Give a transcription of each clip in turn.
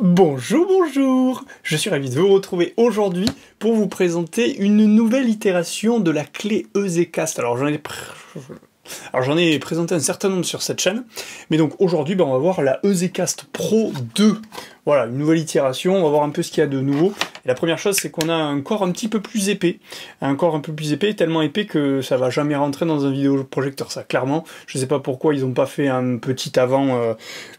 Bonjour, bonjour Je suis ravi de vous retrouver aujourd'hui pour vous présenter une nouvelle itération de la clé EZCast. Alors j'en ai... présenté un certain nombre sur cette chaîne, mais donc aujourd'hui ben, on va voir la EZCast Pro 2. Voilà, une nouvelle itération, on va voir un peu ce qu'il y a de nouveau. La première chose, c'est qu'on a un corps un petit peu plus épais. Un corps un peu plus épais, tellement épais que ça va jamais rentrer dans un vidéoprojecteur, ça, clairement. Je ne sais pas pourquoi ils n'ont pas fait un petit avant euh,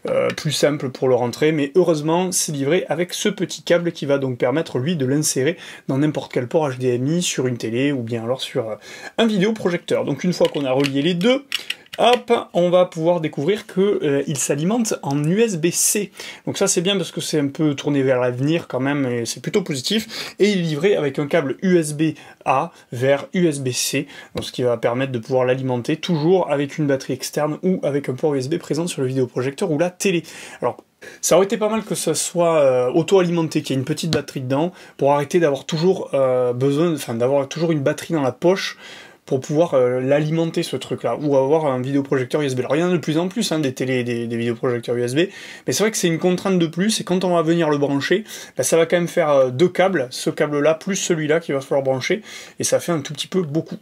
euh, plus simple pour le rentrer, mais heureusement, c'est livré avec ce petit câble qui va donc permettre, lui, de l'insérer dans n'importe quel port HDMI, sur une télé ou bien alors sur euh, un vidéoprojecteur. Donc une fois qu'on a relié les deux, hop, on va pouvoir découvrir qu'il euh, il s'alimente en USB-C. Donc ça c'est bien parce que c'est un peu tourné vers l'avenir quand même, et c'est plutôt positif. Et il est livré avec un câble USB-A vers USB-C, ce qui va permettre de pouvoir l'alimenter toujours avec une batterie externe ou avec un port USB présent sur le vidéoprojecteur ou la télé. Alors ça aurait été pas mal que ça soit euh, auto-alimenté, qu'il y ait une petite batterie dedans, pour arrêter d'avoir toujours euh, besoin, enfin d'avoir toujours une batterie dans la poche pour pouvoir euh, l'alimenter ce truc-là, ou avoir un vidéoprojecteur USB. Alors il y en a de plus en plus, hein, des télé, des, des vidéoprojecteurs USB, mais c'est vrai que c'est une contrainte de plus, et quand on va venir le brancher, bah, ça va quand même faire euh, deux câbles, ce câble-là plus celui-là qu'il va falloir brancher, et ça fait un tout petit peu beaucoup.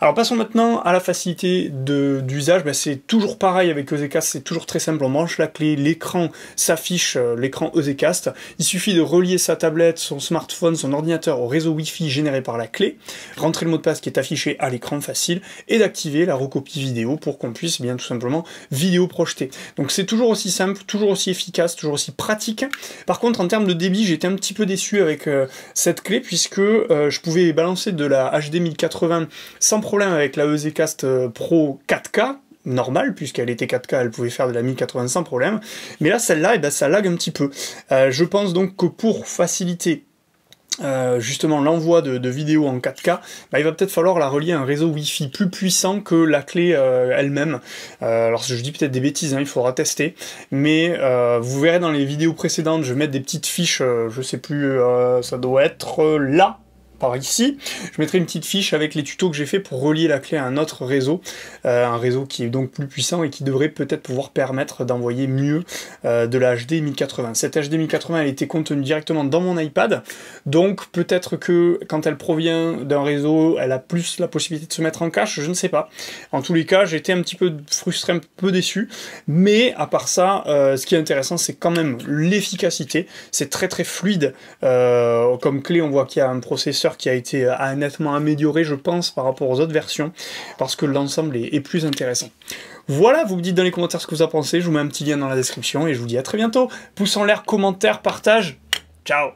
Alors passons maintenant à la facilité d'usage. Ben, c'est toujours pareil avec Eusecast, c'est toujours très simple. On branche la clé, l'écran s'affiche, euh, l'écran Eusecast. Il suffit de relier sa tablette, son smartphone, son ordinateur au réseau Wi-Fi généré par la clé, rentrer le mot de passe qui est affiché à l'écran facile et d'activer la recopie vidéo pour qu'on puisse bien tout simplement vidéo projeter. Donc c'est toujours aussi simple, toujours aussi efficace, toujours aussi pratique. Par contre en termes de débit, j'étais un petit peu déçu avec euh, cette clé puisque euh, je pouvais balancer de la HD 1080 sans avec la EZCast euh, Pro 4K, normal, puisqu'elle était 4K, elle pouvait faire de la 1080 sans problème. Mais là, celle-là, eh ben, ça lag un petit peu. Euh, je pense donc que pour faciliter euh, justement l'envoi de, vidéos en 4K, bah, il va peut-être falloir la relier à un réseau Wi-Fi plus puissant que la clé elle-même. alors je dis peut-être des bêtises, hein, il faudra tester, mais vous verrez dans les vidéos précédentes, je vais mettre des petites fiches, je sais plus, ça doit être là, par ici. Je mettrai une petite fiche avec les tutos que j'ai fait pour relier la clé à un autre réseau, euh, un réseau qui est donc plus puissant et qui devrait peut-être pouvoir permettre d'envoyer mieux euh, de la HD 1080. Cette HD 1080 elle était contenue directement dans mon iPad, donc peut-être que quand elle provient d'un réseau, elle a plus la possibilité de se mettre en cache, je ne sais pas. En tous les cas, j'étais un petit peu frustré, un peu déçu, mais à part ça, euh, ce qui est intéressant, c'est quand même l'efficacité. C'est très très fluide comme clé, on voit qu'il y a un processeur qui a été euh, nettement amélioré, je pense, par rapport aux autres versions, parce que l'ensemble est, est plus intéressant. Voilà, vous me dites dans les commentaires ce que vous en pensez, je vous mets un petit lien dans la description et je vous dis à très bientôt. Pouce en l'air, commentaire, partage. Ciao